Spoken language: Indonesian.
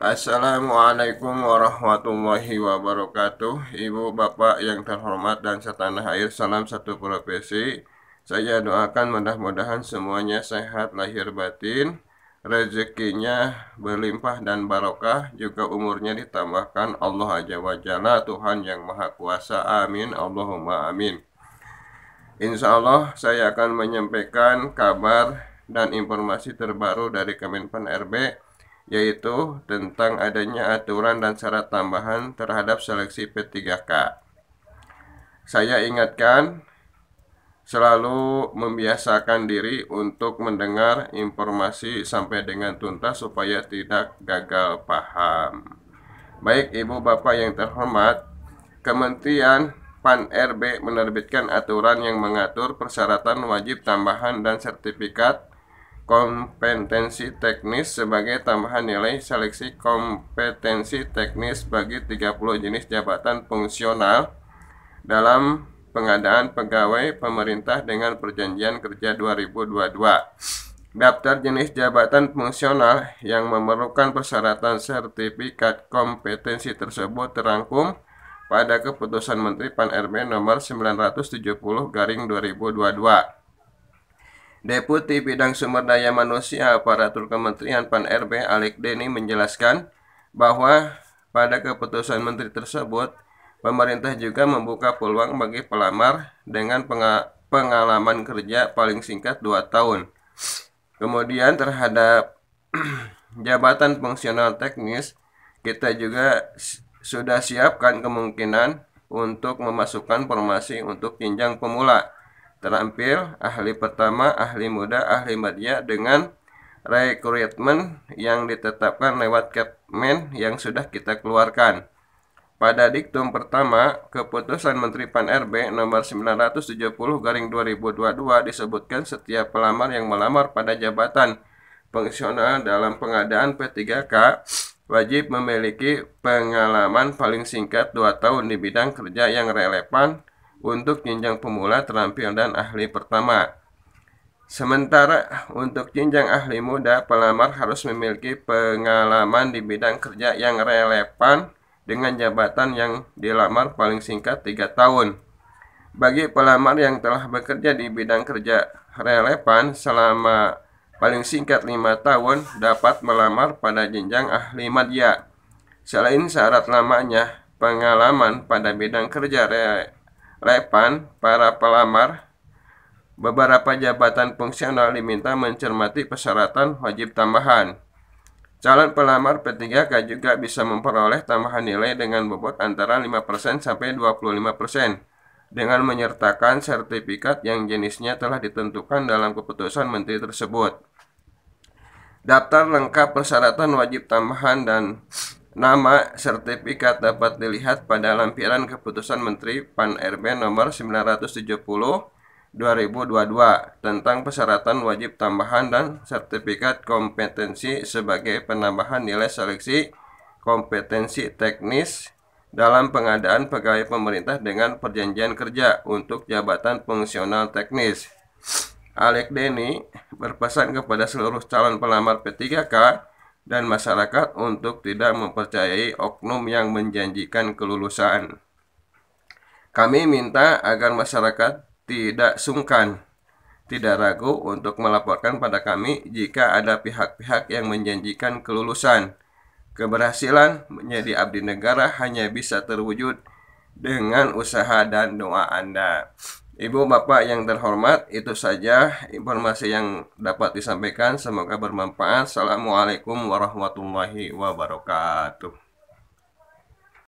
Assalamualaikum warahmatullahi wabarakatuh Ibu, Bapak yang terhormat dan setanah air Salam satu profesi Saya doakan mudah-mudahan semuanya sehat lahir batin Rezekinya berlimpah dan barokah Juga umurnya ditambahkan Allah aja wajalah Tuhan yang maha kuasa Amin Allahumma amin Insya Allah saya akan menyampaikan kabar dan informasi terbaru dari Kemenpan RB yaitu tentang adanya aturan dan syarat tambahan terhadap seleksi P3K. Saya ingatkan selalu membiasakan diri untuk mendengar informasi sampai dengan tuntas supaya tidak gagal paham. Baik Ibu Bapak yang terhormat, Kementerian Pan RB menerbitkan aturan yang mengatur persyaratan wajib tambahan dan sertifikat kompetensi teknis sebagai tambahan nilai seleksi kompetensi teknis bagi 30 jenis jabatan fungsional dalam pengadaan pegawai pemerintah dengan perjanjian kerja 2022. Daftar jenis jabatan fungsional yang memerlukan persyaratan sertifikat kompetensi tersebut terangkum pada keputusan Menteri Pan RB nomor 970 garing 2022. Deputi Bidang Sumber Daya Manusia Aparatur Kementerian Pan-RB Alek Deni menjelaskan bahwa pada keputusan menteri tersebut, pemerintah juga membuka peluang bagi pelamar dengan pengalaman kerja paling singkat 2 tahun. Kemudian terhadap jabatan fungsional teknis, kita juga sudah siapkan kemungkinan untuk memasukkan formasi untuk jenjang pemula terampil ahli pertama, ahli muda, ahli media dengan rekrutmen yang ditetapkan lewat Kepmen yang sudah kita keluarkan. Pada diktum pertama, keputusan Menteri PAN-RB nomor 970 garing 2022 disebutkan setiap pelamar yang melamar pada jabatan fungsional dalam pengadaan P3K wajib memiliki pengalaman paling singkat 2 tahun di bidang kerja yang relevan untuk jenjang pemula, terampil, dan ahli pertama. Sementara untuk jenjang ahli muda, pelamar harus memiliki pengalaman di bidang kerja yang relevan dengan jabatan yang dilamar paling singkat 3 tahun. Bagi pelamar yang telah bekerja di bidang kerja relevan selama paling singkat 5 tahun dapat melamar pada jenjang ahli madya. Selain syarat lamanya, pengalaman pada bidang kerja relevan. Repan, para pelamar beberapa jabatan fungsional diminta mencermati persyaratan wajib tambahan. Calon pelamar P3K juga bisa memperoleh tambahan nilai dengan bobot antara 5% sampai 25% dengan menyertakan sertifikat yang jenisnya telah ditentukan dalam keputusan menteri tersebut. Daftar lengkap persyaratan wajib tambahan dan Nama sertifikat dapat dilihat pada lampiran keputusan Menteri Pan RB nomor 970 2022 tentang persyaratan wajib tambahan dan sertifikat kompetensi sebagai penambahan nilai seleksi kompetensi teknis dalam pengadaan pegawai pemerintah dengan perjanjian kerja untuk jabatan fungsional teknis. Alek Deni berpesan kepada seluruh calon pelamar P3K dan masyarakat untuk tidak mempercayai oknum yang menjanjikan kelulusan. Kami minta agar masyarakat tidak sungkan, tidak ragu untuk melaporkan pada kami jika ada pihak-pihak yang menjanjikan kelulusan. Keberhasilan menjadi abdi negara hanya bisa terwujud dengan usaha dan doa Anda. Ibu Bapak yang terhormat, itu saja informasi yang dapat disampaikan. Semoga bermanfaat. Assalamualaikum warahmatullahi wabarakatuh.